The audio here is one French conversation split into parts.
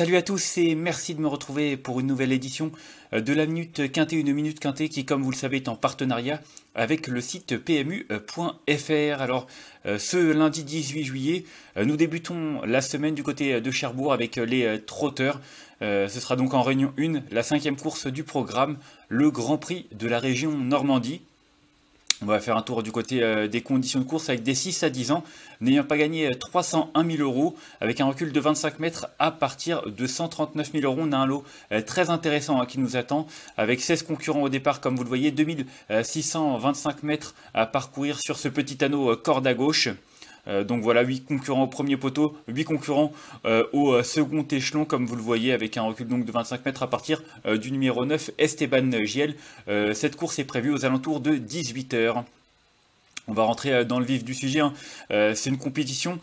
Salut à tous et merci de me retrouver pour une nouvelle édition euh, de la Minute Quintée, une Minute Quintée qui, comme vous le savez, est en partenariat avec le site pmu.fr. Alors, euh, ce lundi 18 juillet, euh, nous débutons la semaine du côté de Cherbourg avec les trotteurs. Ce sera donc en réunion 1, la cinquième course du programme, le Grand Prix de la région Normandie. On va faire un tour du côté euh, des conditions de course avec des 6 à 10 ans, n'ayant pas gagné 301 euh, 000 euros, avec un recul de 25 mètres à partir de 139 000 euros. On a un lot euh, très intéressant hein, qui nous attend, avec 16 concurrents au départ, comme vous le voyez, 2625 mètres à parcourir sur ce petit anneau corde à gauche. Euh, donc voilà, 8 concurrents au premier poteau, 8 concurrents euh, au euh, second échelon, comme vous le voyez, avec un recul de 25 mètres à partir du numéro 9, Esteban Giel. cette course est prévue aux alentours de 18h. On va rentrer dans le vif du sujet. Hein. c'est une compétition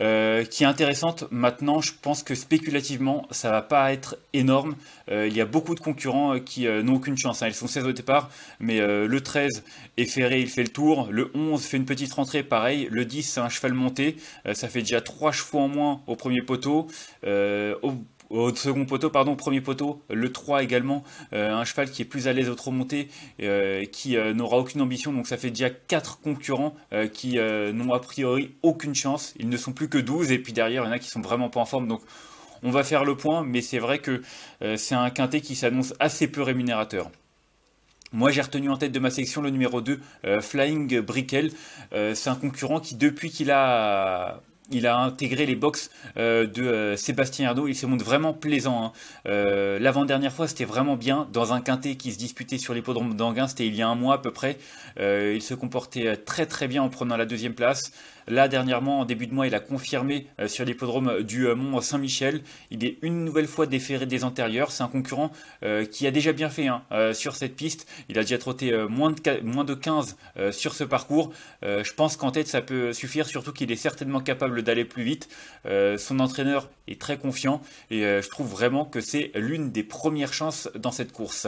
euh, qui est intéressante. Maintenant, je pense que spéculativement, ça va pas être énorme. Euh, il y a beaucoup de concurrents euh, qui n'ont aucune chance. Hein. Ils sont 16 au départ, mais le 13 est ferré, il fait le tour. Le 11 fait une petite rentrée, pareil. Le 10, c'est un cheval monté. ça fait déjà 3 chevaux en moins au premier poteau au second poteau, pardon, premier poteau, le 3 également, euh, un cheval qui est plus à l'aise au trop monté, euh, qui euh, n'aura aucune ambition, donc ça fait déjà 4 concurrents qui n'ont a priori aucune chance, ils ne sont plus que 12, et puis derrière, il y en a qui sont vraiment pas en forme, donc on va faire le point, mais c'est vrai que c'est un quintet qui s'annonce assez peu rémunérateur. Moi, j'ai retenu en tête de ma section le numéro 2, Flying Brickell. c'est un concurrent qui, depuis qu'il a il a intégré les box euh, de euh, Sébastien Arnaud. Il se montre vraiment plaisant. Hein. Euh, l'avant-dernière fois, c'était vraiment bien. Dans un quintet qui se disputait sur l'hippodrome d'Anguin, c'était il y a un mois à peu près. il se comportait très très bien en prenant la deuxième place. Là, dernièrement, en début de mois, il a confirmé euh, sur l'hippodrome euh, du euh, Mont-Saint-Michel. Il est une nouvelle fois déféré des antérieurs. C'est un concurrent qui a déjà bien fait hein, sur cette piste. Il a déjà trotté moins, de, moins de 15 sur ce parcours. je pense qu'en tête, ça peut suffire, surtout qu'il est certainement capable d'aller plus vite. son entraîneur est très confiant et je trouve vraiment que c'est l'une des premières chances dans cette course.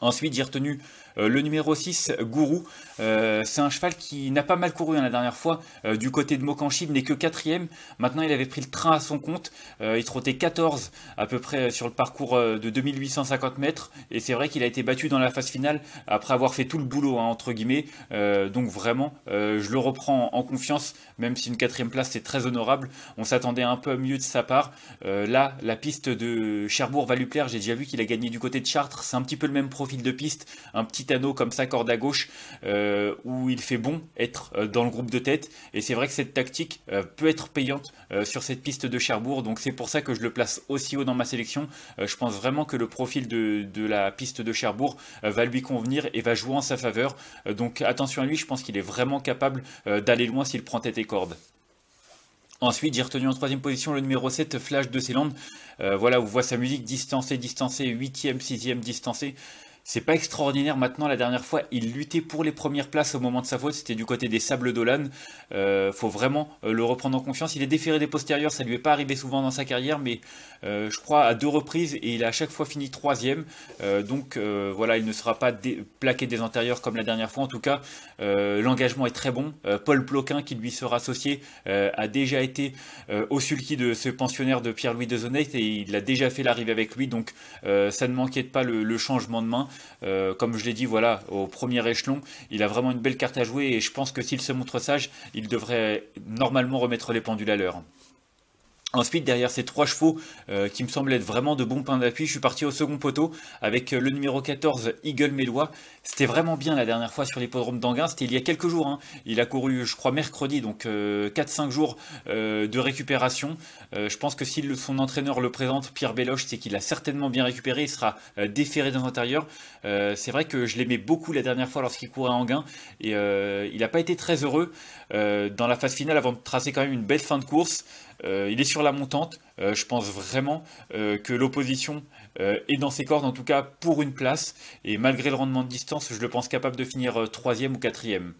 Ensuite, j'ai retenu euh, le numéro 6, Gourou, euh, c'est un cheval qui n'a pas mal couru hein, la dernière fois. Euh, du côté de Mokanchi, n'est que quatrième. Maintenant, il avait pris le train à son compte. il trottait 14 à peu près sur le parcours de 2850 mètres. Et c'est vrai qu'il a été battu dans la phase finale après avoir fait tout le boulot, hein, entre guillemets. donc vraiment, je le reprends en confiance, même si une quatrième place, c'est très honorable. On s'attendait un peu mieux de sa part. là, la piste de Cherbourg va lui plaire. J'ai déjà vu qu'il a gagné du côté de Chartres. C'est un petit peu le même profil de piste. Un petit petit anneau comme ça, corde à gauche, euh, où il fait bon être euh, dans le groupe de tête. Et c'est vrai que cette tactique euh, peut être payante sur cette piste de Cherbourg. Donc c'est pour ça que je le place aussi haut dans ma sélection. je pense vraiment que le profil de, la piste de Cherbourg va lui convenir et va jouer en sa faveur. donc attention à lui, je pense qu'il est vraiment capable d'aller loin s'il prend tête et corde. Ensuite, j'ai retenu en troisième position le numéro 7, Flash de ses voilà, on voit sa musique distancée, distancée, huitième, sixième, 6 distancée. C'est pas extraordinaire maintenant, la dernière fois, il luttait pour les premières places au moment de sa faute, c'était du côté des Sables d'Olan. il euh, faut vraiment euh, le reprendre en confiance. Il est déféré des postérieurs, ça lui est pas arrivé souvent dans sa carrière, mais euh, je crois à deux reprises et il a à chaque fois fini troisième. donc voilà, il ne sera pas plaqué des antérieurs comme la dernière fois. En tout cas, l'engagement est très bon. Paul Ploquin, qui lui sera associé, a déjà été au sulky de ce pensionnaire de Pierre-Louis Dezonnet et il a déjà fait l'arrivée avec lui, donc ça ne m'inquiète pas le changement de main. Euh, comme je l'ai dit, voilà, au premier échelon, il a vraiment une belle carte à jouer et je pense que s'il se montre sage, il devrait normalement remettre les pendules à l'heure. Ensuite, derrière ces trois chevaux euh, qui me semblent être vraiment de bons pains d'appui, je suis parti au second poteau avec euh, le numéro 14, Eagle Mélois. C'était vraiment bien la dernière fois sur l'hippodrome d'Anguin, c'était il y a quelques jours. Hein. Il a couru, je crois, mercredi, donc 4-5 euh, jours de récupération. je pense que si son entraîneur le présente, Pierre Beloche, c'est qu'il a certainement bien récupéré, il sera déféré dans l'intérieur. c'est vrai que je l'aimais beaucoup la dernière fois lorsqu'il courait à Anguin et il n'a pas été très heureux dans la phase finale avant de tracer quand même une belle fin de course. Euh, il est sur la montante. Euh, je pense vraiment euh, que l'opposition est dans ses cordes, en tout cas pour une place. Et malgré le rendement de distance, je le pense capable de finir troisième ou quatrième.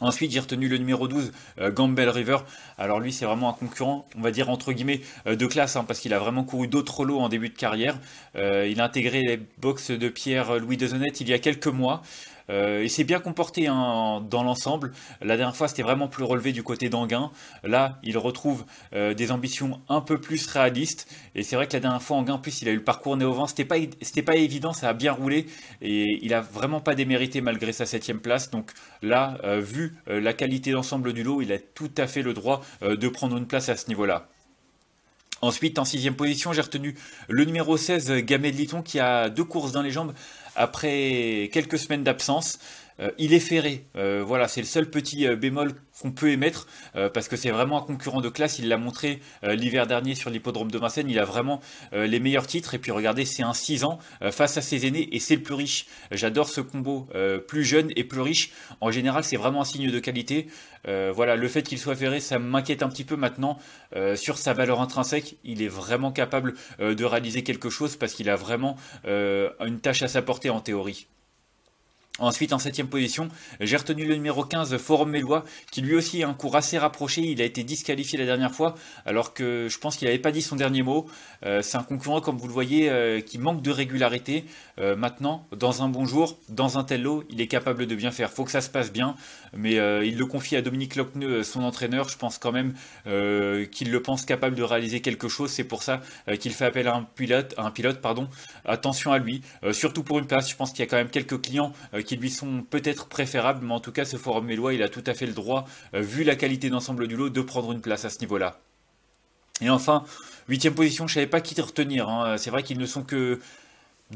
Ensuite, j'ai retenu le numéro 12, Gambel River. Alors lui, c'est vraiment un concurrent, on va dire entre guillemets, de classe, hein, parce qu'il a vraiment couru d'autres lots en début de carrière. il a intégré les boxes de Pierre-Louis Dezonnette il y a quelques mois. Euh, il s'est bien comporté hein, dans l'ensemble. La dernière fois, c'était vraiment plus relevé du côté d'Anguin. Là, il retrouve euh, des ambitions un peu plus réalistes. Et c'est vrai que la dernière fois, Anguin, plus, il a eu le parcours néo-vent. C'était pas, pas évident, ça a bien roulé. Et il a vraiment pas démérité malgré sa septième place. Donc là, euh, vu la qualité d'ensemble du lot, il a tout à fait le droit de prendre une place à ce niveau-là. Ensuite, en sixième position, j'ai retenu le numéro 16, de Liton, qui a deux courses dans les jambes après quelques semaines d'absence. Euh, il est ferré. Euh, voilà, c'est le seul petit euh, bémol qu'on peut émettre, parce que c'est vraiment un concurrent de classe, il l'a montré l'hiver dernier sur l'hippodrome de Vincennes, il a vraiment les meilleurs titres, et puis regardez, c'est un 6 ans face à ses aînés, et c'est le plus riche. J'adore ce combo, plus jeune et plus riche, en général c'est vraiment un signe de qualité. voilà, le fait qu'il soit ferré, ça m'inquiète un petit peu maintenant sur sa valeur intrinsèque, il est vraiment capable de réaliser quelque chose, parce qu'il a vraiment une tâche à sa en théorie. Ensuite, en septième position, j'ai retenu le numéro 15, Forum Mélois, qui lui aussi a un cours assez rapproché. Il a été disqualifié la dernière fois, alors que je pense qu'il n'avait pas dit son dernier mot. Euh, c'est un concurrent, comme vous le voyez, euh, qui manque de régularité. Euh, maintenant, dans un bon jour, dans un tel lot, il est capable de bien faire. Faut que ça se passe bien, mais euh, il le confie à Dominique Lockneux, euh, son entraîneur. Je pense quand même qu'il le pense capable de réaliser quelque chose. C'est pour ça qu'il fait appel à un pilote, un pilote pardon. Attention à lui, surtout pour une place. Je pense qu'il y a quand même quelques clients qui lui sont peut-être préférables, mais en tout cas, ce forum Mélois, il a tout à fait le droit, vu la qualité d'ensemble du lot, de prendre une place à ce niveau-là. Et enfin, huitième position, je ne savais pas qui te retenir. Hein. C'est vrai qu'ils ne sont que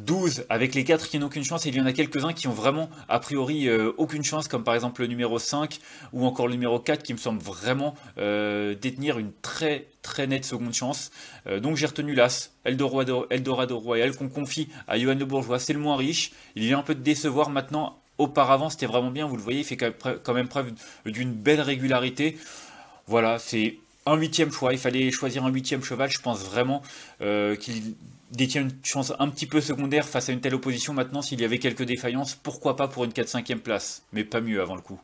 12 avec les 4 qui n'ont aucune chance, et il y en a quelques-uns qui ont vraiment a priori euh, aucune chance, comme par exemple le numéro 5 ou encore le numéro 4 qui me semble vraiment euh, détenir une très très nette seconde chance. Euh, donc j'ai retenu l'As, Eldorado, Royal, qu'on confie à Johan de Bourgeois, c'est le moins riche, il vient un peu de décevoir maintenant, auparavant c'était vraiment bien, vous le voyez, il fait quand même preuve d'une belle régularité. Voilà, c'est un huitième choix, il fallait choisir un huitième cheval, je pense vraiment qu'il détient une chance un petit peu secondaire face à une telle opposition maintenant. S'il y avait quelques défaillances, pourquoi pas pour une 4-5e place, mais pas mieux avant le coup.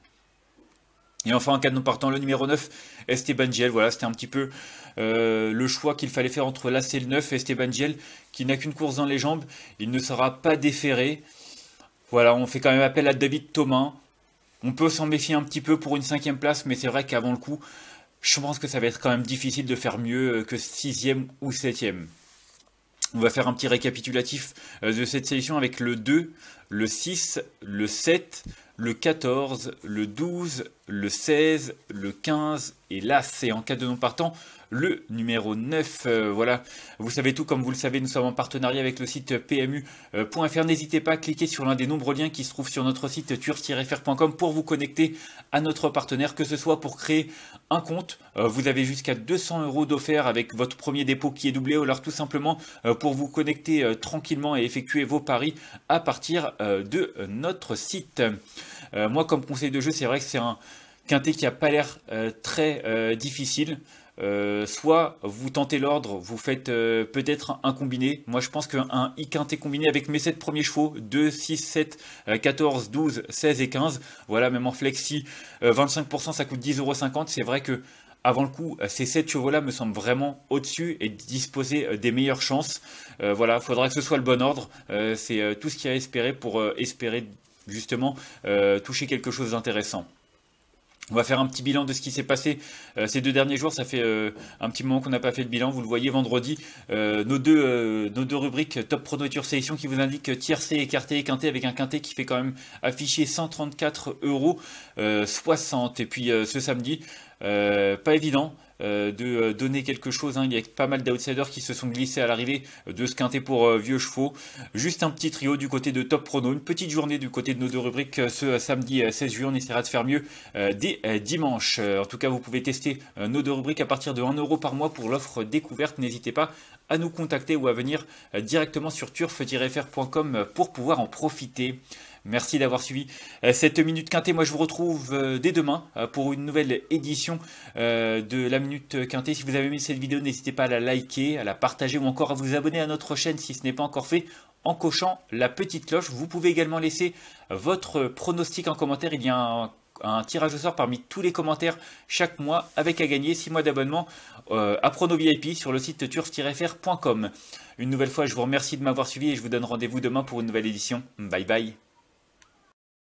Et enfin, en cas de non partant, le numéro 9, Esteban Giel. Voilà, c'était un petit peu euh, le choix qu'il fallait faire entre l'AC et le 9. Esteban Giel, qui n'a qu'une course dans les jambes, il ne sera pas déféré. Voilà, on fait quand même appel à David Thomas. On peut s'en méfier un petit peu pour une cinquième place, mais c'est vrai qu'avant le coup, je pense que ça va être quand même difficile de faire mieux euh, que sixième ou septième. On va faire un petit récapitulatif euh, de cette sélection avec le 2, le 6, le 7, le 14, le 12, le 16, le 15 et là c'est en cas de non partant le numéro 9. Euh, voilà, vous savez tout, comme vous le savez, nous sommes en partenariat avec le site pmu.fr. Euh, N'hésitez pas à cliquer sur l'un des nombreux liens qui se trouvent sur notre site turf-fr.com pour vous connecter à notre partenaire, que ce soit pour créer un compte. Euh, vous avez jusqu'à 200 euros d'offert avec votre premier dépôt qui est doublé, ou alors tout simplement pour vous connecter tranquillement et effectuer vos paris à partir de notre site. Euh, moi, comme conseil de jeu, c'est vrai que c'est un quintet qui n'a pas l'air euh, très euh, difficile. soit vous tentez l'ordre, vous faites peut-être un combiné. Moi je pense qu'un i quintet combiné avec mes 7 premiers chevaux, 2, 6, 7, 14, 12, 16 et 15. Voilà, même en flexi, 25% ça coûte 10,50€. C'est vrai que avant le coup, ces 7 chevaux-là me semblent vraiment au-dessus et disposer des meilleures chances. voilà, il faudra que ce soit le bon ordre. c'est tout ce qu'il y a à espérer pour espérer justement euh, toucher quelque chose d'intéressant. On va faire un petit bilan de ce qui s'est passé euh, ces deux derniers jours. Ça fait euh, un petit moment qu'on n'a pas fait de bilan. Vous le voyez vendredi, nos, deux, nos deux rubriques Top Prono et Sélection qui vous indiquent tiercé, écarté et quinté avec un quinté qui fait quand même afficher 134 euros Et puis ce samedi, euh, pas évident euh, de euh, donner quelque chose. Hein. Il y a pas mal d'outsiders qui se sont glissés à l'arrivée de ce quintet pour vieux chevaux. Juste un petit trio du côté de Top Prono. Une petite journée du côté de nos deux rubriques ce samedi 16 juin. On essaiera de faire mieux dès dimanche. En tout cas, vous pouvez tester nos deux rubriques à partir de 1 euro par mois pour l'offre découverte. N'hésitez pas à nous contacter ou à venir directement sur turf-fr.com pour pouvoir en profiter. Merci d'avoir suivi euh, cette Minute Quintée. Moi, je vous retrouve euh, dès demain euh, pour une nouvelle édition de la Minute Quintée. Si vous avez aimé cette vidéo, n'hésitez pas à la liker, à la partager ou encore à vous abonner à notre chaîne si ce n'est pas encore fait en cochant la petite cloche. Vous pouvez également laisser votre pronostic en commentaire. Il y a un tirage au sort parmi tous les commentaires chaque mois avec à gagner 6 mois d'abonnement à Prono VIP sur le site turf-fr.com. Une nouvelle fois, je vous remercie de m'avoir suivi et je vous donne rendez-vous demain pour une nouvelle édition. Bye bye.